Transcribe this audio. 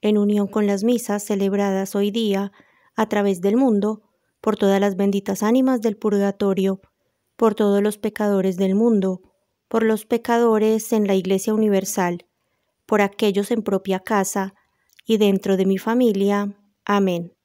en unión con las misas celebradas hoy día a través del mundo, por todas las benditas ánimas del purgatorio, por todos los pecadores del mundo, por los pecadores en la Iglesia Universal, por aquellos en propia casa y dentro de mi familia. Amén.